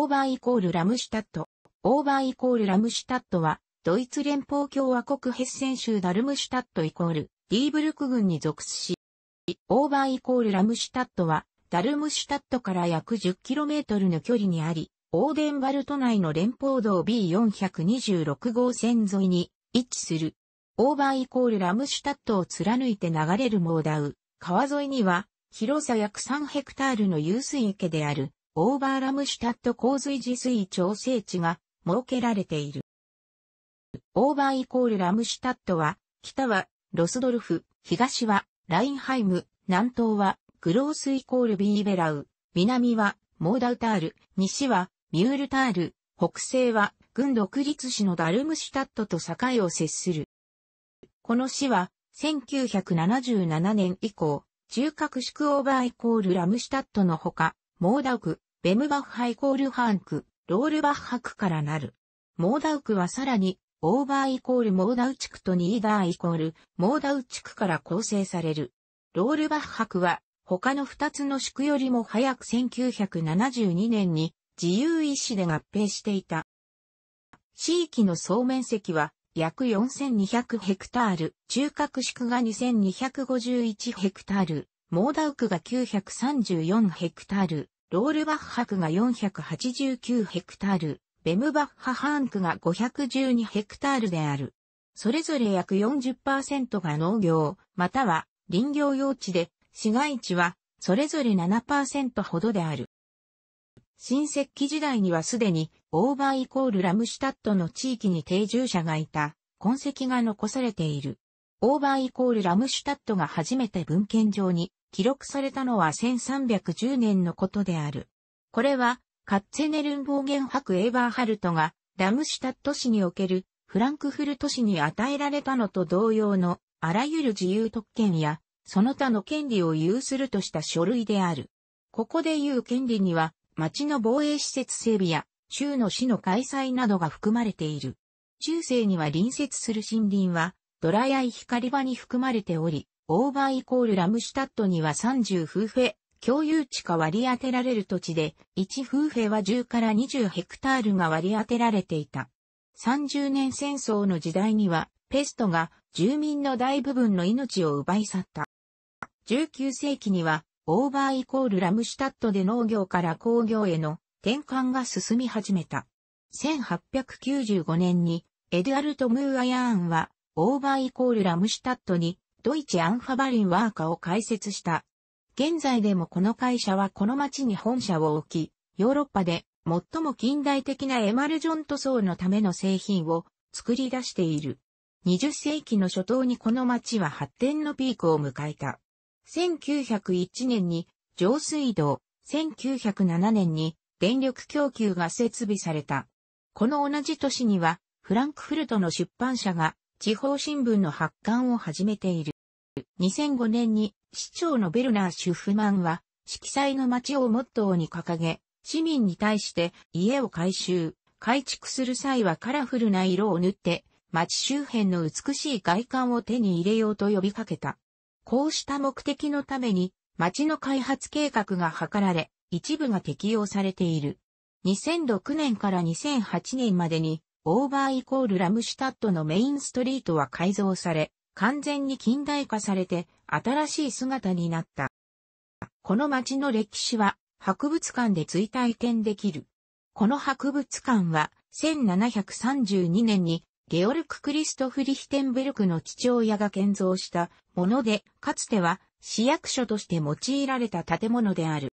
オーバーイコールラムシュタット。オーバーイコールラムシュタットは、ドイツ連邦共和国ヘッセン州ダルムシュタットイコール、ディーブルク郡に属し、オーバーイコールラムシュタットは、ダルムシュタットから約 10km の距離にあり、オーデンバルト内の連邦道 B426 号線沿いに位置する。オーバーイコールラムシュタットを貫いて流れるモーダウ、川沿いには、広さ約3ヘクタールの遊水池である、オーバーラムシュタット洪水治水調整地が設けられている。オーバーイコールラムシュタットは、北はロスドルフ、東はラインハイム、南東はグロースイコールビーベラウ、南はモーダウタール、西はミュールタール、北西は軍独立市のダルムシュタットと境を接する。この市は1977年以降、中核宿オーバーイコールラムシュタットのほか、モーダウク、ベムバッハイコールハンク、ロールバッハクからなる。モーダウクはさらに、オーバーイコールモーダウ地区とニーダーイコールモーダウ地区から構成される。ロールバッハクは、他の二つの宿よりも早く1972年に自由意志で合併していた。地域の総面積は約4200ヘクタール、中核宿が2251ヘクタール、モーダウクが934ヘクタール、ロールバッハクが489ヘクタール、ベムバッハハーンクが512ヘクタールである。それぞれ約40%が農業、または林業用地で、市街地はそれぞれ7%ほどである。新石器時代にはすでにオーバーイコールラムシュタットの地域に定住者がいた痕跡が残されている。オーバーイコールラムシュタットが初めて文献上に記録されたのは1310年のことである。これは、カッツェネルンボーゲン博エーバーハルトが、ラムシュタット市におけるフランクフルト市に与えられたのと同様の、あらゆる自由特権や、その他の権利を有するとした書類である。ここで言う権利には、町の防衛施設整備や、州の市の開催などが含まれている。中世には隣接する森林は、ドラやリ場に含まれており、オーバーイコールラムシュタットには30フーフェ、共有地か割り当てられる土地で、1フーフェは10から20ヘクタールが割り当てられていた。30年戦争の時代には、ペストが住民の大部分の命を奪い去った。19世紀には、オーバーイコールラムシュタットで農業から工業への転換が進み始めた。1895年に、エドゥアルト・ムーアヤーンは、オーバーイコールラムシュタットにドイツアンファバリンワーカを開設した。現在でもこの会社はこの町に本社を置き、ヨーロッパで最も近代的なエマルジョン塗装のための製品を作り出している。20世紀の初頭にこの町は発展のピークを迎えた。1901年に上水道、1907年に電力供給が設備された。この同じ年にはフランクフルトの出版社が地方新聞の発刊を始めている。2005年に市長のベルナー・シュフマンは、色彩の街をモットーに掲げ、市民に対して家を改修、改築する際はカラフルな色を塗って、街周辺の美しい外観を手に入れようと呼びかけた。こうした目的のために、街の開発計画が図られ、一部が適用されている。2006年から2008年までに、オーバーイコールラムシュタットのメインストリートは改造され、完全に近代化されて新しい姿になった。この街の歴史は博物館で追体験できる。この博物館は1732年にゲオルク・クリストフ・リヒテンベルクの父親が建造したもので、かつては市役所として用いられた建物である。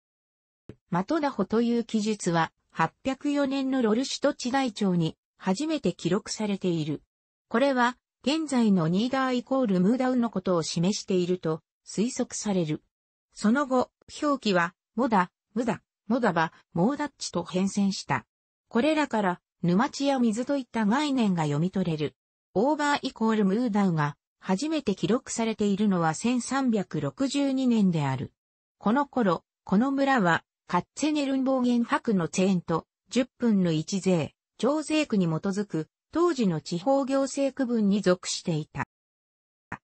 マトダホという記述は804年のロルシュト地大町に初めて記録されている。これは、現在のニーダーイコールムーダウのことを示していると推測される。その後、表記は、モダ、ムダ、モダバ、モーダッチと変遷した。これらから、沼地や水といった概念が読み取れる。オーバーイコールムーダウが初めて記録されているのは1362年である。この頃、この村はカッツェネルンファ白のチェーンと10分の一税、徴税区に基づく、当時の地方行政区分に属していた。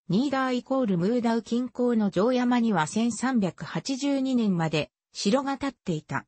ニーダーイコールムーダウ近郊の城山には1382年まで城が建っていた。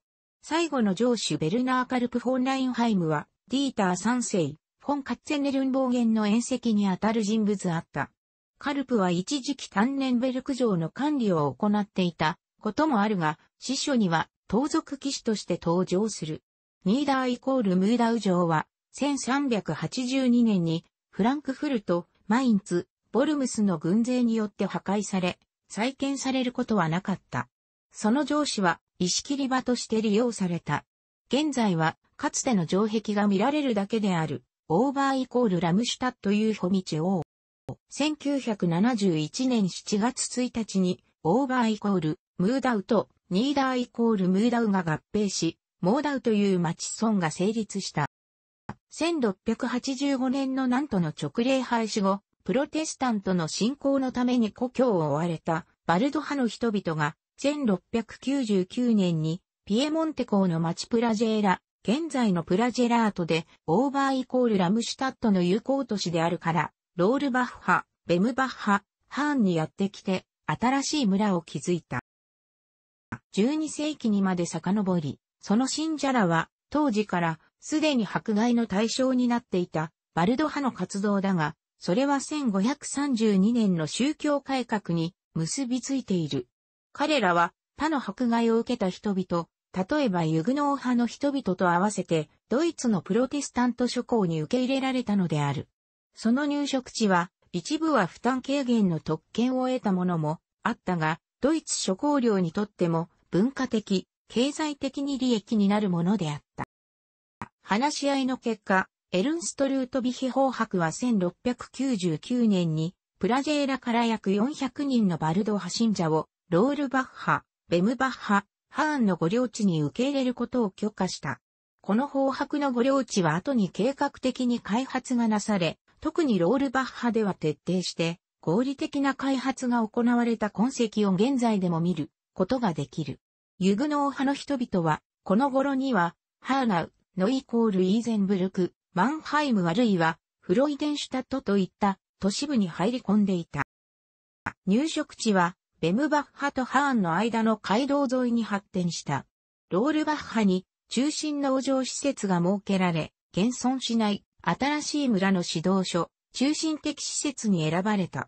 最後の城主ベルナーカルプ・フォンラインハイムは、ディーター3世、フォン・カッツェネルン暴言の宴席にあたる人物あった。カルプは一時期単年ベルク城の管理を行っていたこともあるが、司書には盗賊騎士として登場する。ニーダーイコールムーダウ城は、1382年に、フランクフルト、マインツ、ボルムスの軍勢によって破壊され、再建されることはなかった。その城市は、石切り場として利用された。現在は、かつての城壁が見られるだけである、オーバーイコールラムシュタッというミチ王。1971年7月1日に、オーバーイコールムーダウとニーダーイコールムーダウが合併し、モーダウという町村が成立した。1685年の南都の直令廃止後、プロテスタントの信仰のために故郷を追われたバルド派の人々が1699年にピエモンテ港の町プラジェーラ、現在のプラジェラートでオーバーイコールラムシュタットの友好都市であるから、ロールバッハ、ベムバッハ、ハーンにやってきて新しい村を築いた。12世紀にまで遡り、その信者らは、当時から、すでに迫害の対象になっていた、バルド派の活動だが、それは1532年の宗教改革に結びついている。彼らは他の迫害を受けた人々、例えばユグノー派の人々と合わせてドイツのプロテスタント諸侯に受け入れられたのである。その入植地は一部は負担軽減の特権を得たものもあったが、ドイツ諸侯領にとっても文化的、経済的に利益になるものであった。話し合いの結果、エルンストルートビヒ法博は1699年に、プラジェーラから約400人のバルド派信者を、ロールバッハ、ベムバッハ、ハーンの御領地に受け入れることを許可した。この法博の御領地は後に計画的に開発がなされ、特にロールバッハでは徹底して、合理的な開発が行われた痕跡を現在でも見ることができる。ユグノー派の人々は、この頃には、ハーナウ、ノイコールイーゼンブルク、マンハイムあるいは、フロイデンシュタットといった都市部に入り込んでいた。入植地は、ベムバッハとハーンの間の街道沿いに発展した。ロールバッハに中心農場施設が設けられ、現存しない新しい村の指導所、中心的施設に選ばれた。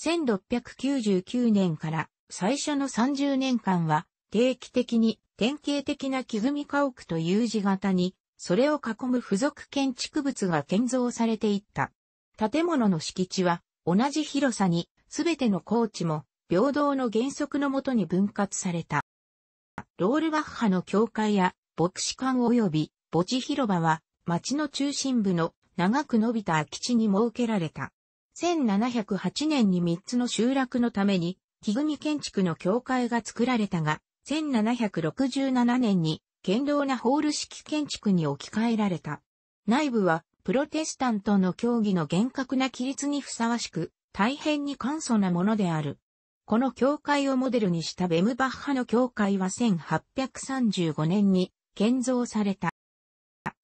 1699年から最初の30年間は定期的に典型的な木組家屋という字型に、それを囲む付属建築物が建造されていった。建物の敷地は同じ広さに、すべての高地も平等の原則のもとに分割された。ロールバッハの教会や牧師館及び墓地広場は町の中心部の長く伸びた空き地に設けられた。1708年に3つの集落のために木組建築の教会が作られたが、1767年に堅牢なホール式建築に置き換えられた。内部はプロテスタントの教義の厳格な規律にふさわしく、大変に簡素なものである。この教会をモデルにしたベムバッハの教会は1835年に建造された。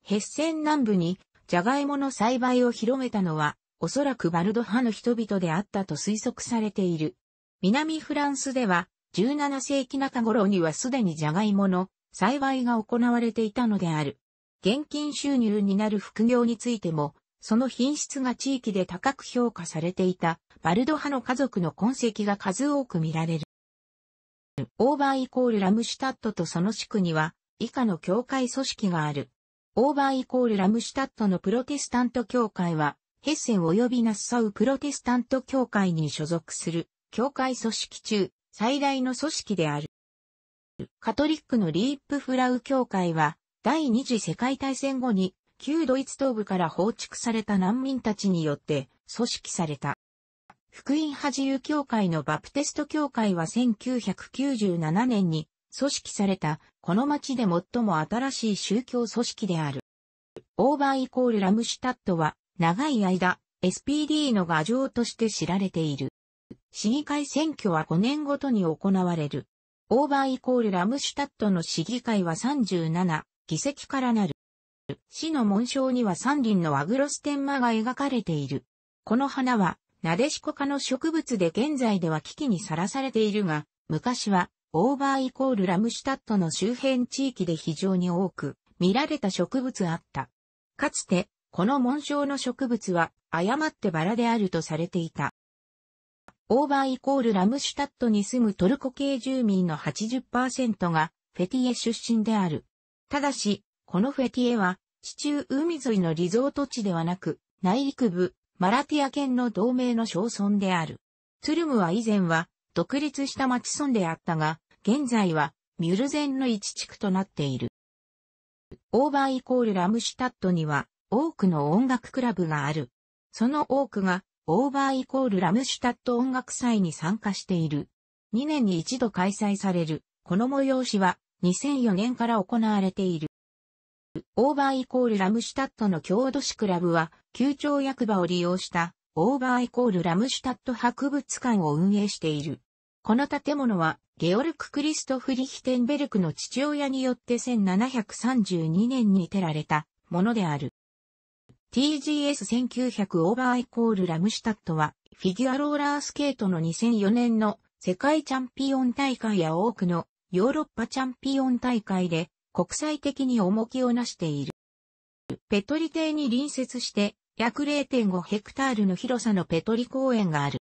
ヘッセン南部にジャガイモの栽培を広めたのは、おそらくバルド派の人々であったと推測されている。南フランスでは、17世紀中頃にはすでにジャガイモの栽培が行われていたのである。現金収入になる副業についても、その品質が地域で高く評価されていたバルド派の家族の痕跡が数多く見られる。オーバーイコールラムシュタットとその地区には以下の教会組織がある。オーバーイコールラムシュタットのプロテスタント教会はヘッセン及びナッサウプロテスタント教会に所属する教会組織中最大の組織である。カトリックのリープフラウ教会は、第二次世界大戦後に、旧ドイツ東部から放逐された難民たちによって組織された。福音派自由教会のバプテスト教会は1997年に組織されたこの町で最も新しい宗教組織である。オーバーイコールラムシュタットは長い間 SPD の牙城として知られている。市議会選挙は5年ごとに行われる。オーバーイコールラムシュタットの市議会は37議席からなる。市の紋章には三輪のアグロステンマが描かれている。この花は、ナデシコ科の植物で現在では危機にさらされているが、昔は、オーバーイコールラムシュタットの周辺地域で非常に多く見られた植物あった。かつて、この紋章の植物は誤ってバラであるとされていた。オーバーイコールラムシュタットに住むトルコ系住民の80%がフェティエ出身である。ただし、このフェティエは地中海沿いのリゾート地ではなく、内陸部、マラティア県の同盟の小村である。ツルムは以前は独立した町村であったが、現在はミュルゼンの一地区となっている。オーバーイコールラムシュタットには多くの音楽クラブがある。その多くがオーバーイコールラムシュタット音楽祭に参加している。2年に一度開催される、この催しは2004年から行われている。オーバーイコールラムシュタットの郷土史クラブは、旧町役場を利用したオーバーイコールラムシュタット博物館を運営している。この建物は、ゲオルク・クリスト・フリヒテンベルクの父親によって1732年に建てられたものである。TGS1900 オーバーイコールラムシュタットは、フィギュアローラースケートの2004年の世界チャンピオン大会や多くのヨーロッパチャンピオン大会で国際的に重きをなしている。ペトリ邸に隣接して約0.5ヘクタールの広さのペトリ公園がある。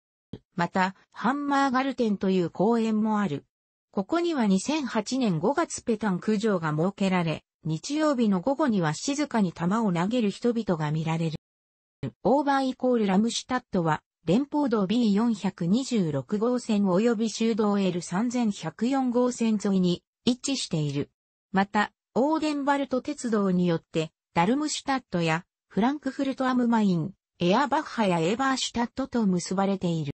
また、ハンマーガルテンという公園もある。ここには2008年5月ペタン区場が設けられ、日曜日の午後には静かに球を投げる人々が見られる。オーバーイコールラムシュタットは、連邦道 B426 号線及び修道 L3104 号線沿いに位置している。また、オーデンバルト鉄道によって、ダルムシュタットやフランクフルトアムマイン、エアバッハやエバーシュタットと結ばれている。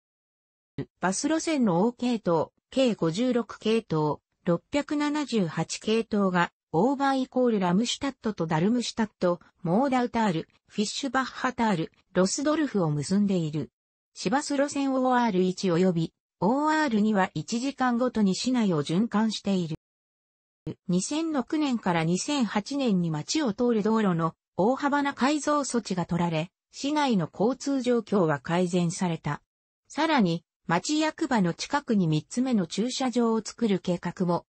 バス路線の O 系統、k 56系統、678系統がオーバーイコールラムシュタットとダルムシュタット、モーダウタール、フィッシュバッハタール、ロスドルフを結んでいる。市バス路線 OR1 及び OR2 は1時間ごとに市内を循環している。2006年から2008年に街を通る道路の大幅な改造措置が取られ、市内の交通状況は改善された。さらに、町役場の近くに3つ目の駐車場を作る計画も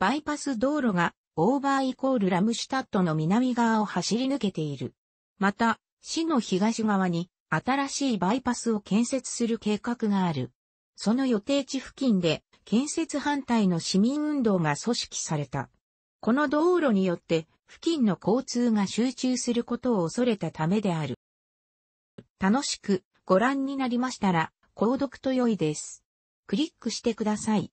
バイパス道路がオーバーイコールラムシュタットの南側を走り抜けている。また、市の東側に新しいバイパスを建設する計画がある。その予定地付近で建設反対の市民運動が組織された。この道路によって付近の交通が集中することを恐れたためである。楽しくご覧になりましたら、購読と良いです。クリックしてください。